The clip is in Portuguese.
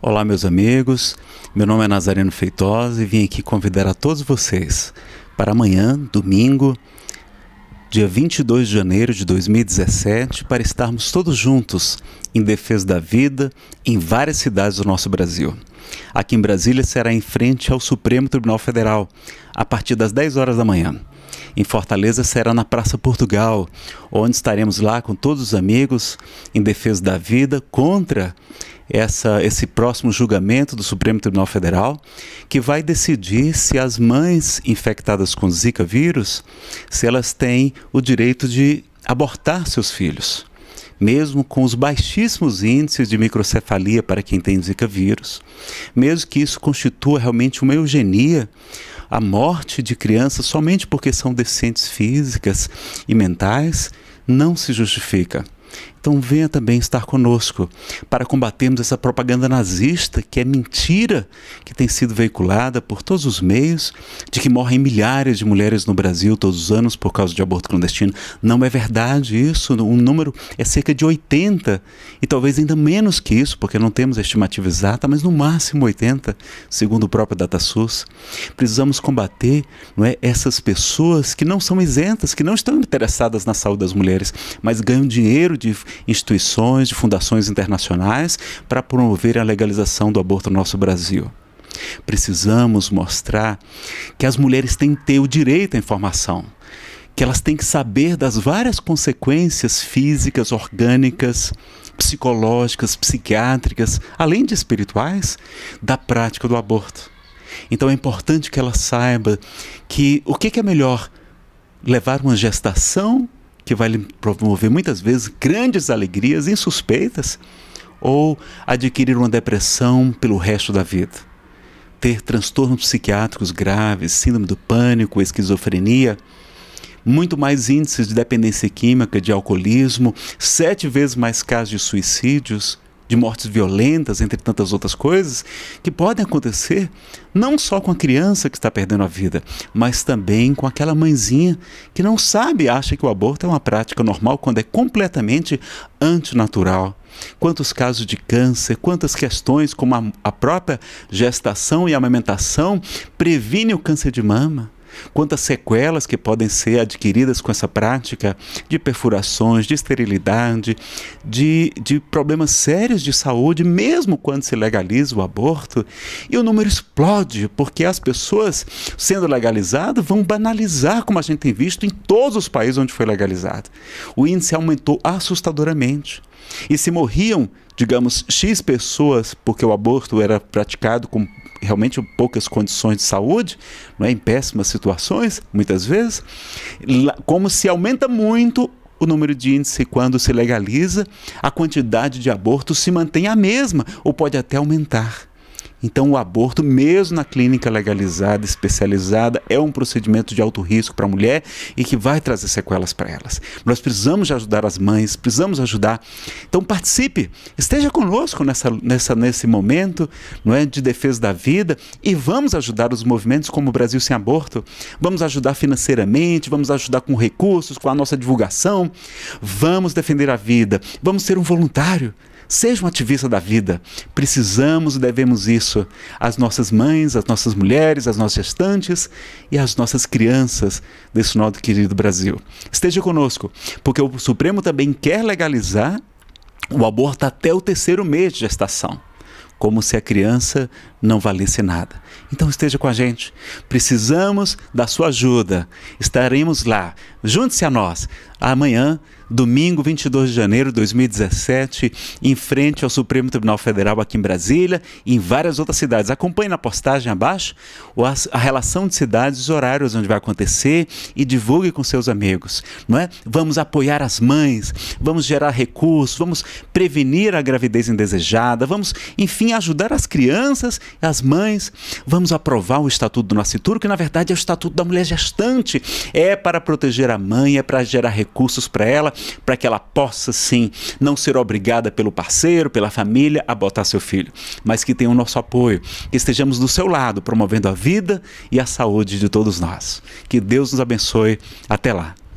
Olá, meus amigos. Meu nome é Nazareno Feitosa e vim aqui convidar a todos vocês para amanhã, domingo, dia 22 de janeiro de 2017, para estarmos todos juntos em defesa da vida em várias cidades do nosso Brasil. Aqui em Brasília será em frente ao Supremo Tribunal Federal, a partir das 10 horas da manhã. Em Fortaleza será na Praça Portugal, onde estaremos lá com todos os amigos em defesa da vida contra essa, esse próximo julgamento do Supremo Tribunal Federal, que vai decidir se as mães infectadas com Zika vírus, se elas têm o direito de abortar seus filhos mesmo com os baixíssimos índices de microcefalia para quem tem Zika vírus, mesmo que isso constitua realmente uma eugenia, a morte de crianças somente porque são deficientes físicas e mentais não se justifica. Então venha também estar conosco para combatermos essa propaganda nazista que é mentira, que tem sido veiculada por todos os meios, de que morrem milhares de mulheres no Brasil todos os anos por causa de aborto clandestino. Não é verdade isso, o número é cerca de 80 e talvez ainda menos que isso, porque não temos a estimativa exata, mas no máximo 80, segundo o próprio DataSUS. Precisamos combater não é, essas pessoas que não são isentas, que não estão interessadas na saúde das mulheres, mas ganham dinheiro de instituições, de fundações internacionais para promover a legalização do aborto no nosso Brasil. Precisamos mostrar que as mulheres têm que ter o direito à informação, que elas têm que saber das várias consequências físicas, orgânicas, psicológicas, psiquiátricas, além de espirituais, da prática do aborto. Então é importante que ela saiba que o que, que é melhor levar uma gestação que vai lhe promover muitas vezes grandes alegrias insuspeitas ou adquirir uma depressão pelo resto da vida. Ter transtornos psiquiátricos graves, síndrome do pânico, esquizofrenia, muito mais índices de dependência química, de alcoolismo, sete vezes mais casos de suicídios, de mortes violentas, entre tantas outras coisas, que podem acontecer não só com a criança que está perdendo a vida, mas também com aquela mãezinha que não sabe, acha que o aborto é uma prática normal quando é completamente antinatural. Quantos casos de câncer, quantas questões como a, a própria gestação e amamentação previne o câncer de mama quantas sequelas que podem ser adquiridas com essa prática de perfurações, de esterilidade, de, de problemas sérios de saúde, mesmo quando se legaliza o aborto. E o número explode, porque as pessoas, sendo legalizadas, vão banalizar, como a gente tem visto em todos os países onde foi legalizado. O índice aumentou assustadoramente. E se morriam digamos, X pessoas, porque o aborto era praticado com realmente poucas condições de saúde, é em péssimas situações, muitas vezes, como se aumenta muito o número de índice quando se legaliza, a quantidade de abortos se mantém a mesma ou pode até aumentar. Então, o aborto, mesmo na clínica legalizada, especializada, é um procedimento de alto risco para a mulher e que vai trazer sequelas para elas. Nós precisamos ajudar as mães, precisamos ajudar. Então, participe, esteja conosco nessa, nessa, nesse momento não é, de defesa da vida e vamos ajudar os movimentos como o Brasil Sem Aborto. Vamos ajudar financeiramente, vamos ajudar com recursos, com a nossa divulgação. Vamos defender a vida, vamos ser um voluntário. Seja um ativista da vida. Precisamos e devemos isso às nossas mães, às nossas mulheres, às nossas gestantes e às nossas crianças desse nosso querido Brasil. Esteja conosco, porque o Supremo também quer legalizar o aborto até o terceiro mês de gestação como se a criança não valesse nada. Então esteja com a gente. Precisamos da sua ajuda. Estaremos lá. Junte-se a nós. Amanhã domingo 22 de janeiro de 2017, em frente ao Supremo Tribunal Federal aqui em Brasília e em várias outras cidades. Acompanhe na postagem abaixo a relação de cidades, os horários onde vai acontecer e divulgue com seus amigos. Não é? Vamos apoiar as mães, vamos gerar recursos, vamos prevenir a gravidez indesejada, vamos, enfim, ajudar as crianças e as mães, vamos aprovar o Estatuto do Nascituro, que na verdade é o Estatuto da Mulher Gestante. É para proteger a mãe, é para gerar recursos para ela, para que ela possa sim não ser obrigada pelo parceiro, pela família a botar seu filho, mas que tenha o nosso apoio, que estejamos do seu lado promovendo a vida e a saúde de todos nós. Que Deus nos abençoe. Até lá.